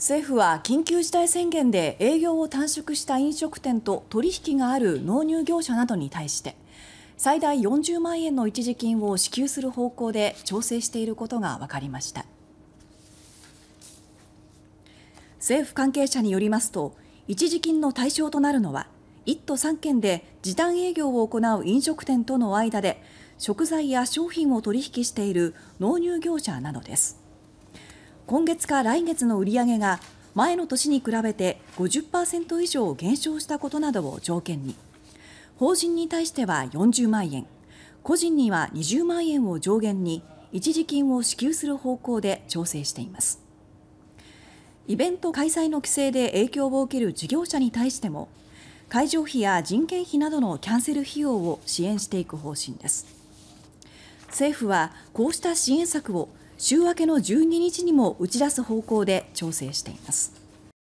政府は緊急事態宣言で営業を短縮した飲食店と取引がある納入業者などに対して最大40万円の一時金を支給する方向で調整していることが分かりました政府関係者によりますと一時金の対象となるのは1都3県で時短営業を行う飲食店との間で食材や商品を取引している納入業者などです。今月か来月の売り上げが前の年に比べて50％以上減少したことなどを条件に法人に対しては40万円個人には20万円を上限に一時金を支給する方向で調整しています。イベント開催の規制で影響を受ける事業者に対しても会場費や人件費などのキャンセル費用を支援していく方針です。政府はこうした支援策を週明けの12日にも打ち出す方向で調整しています。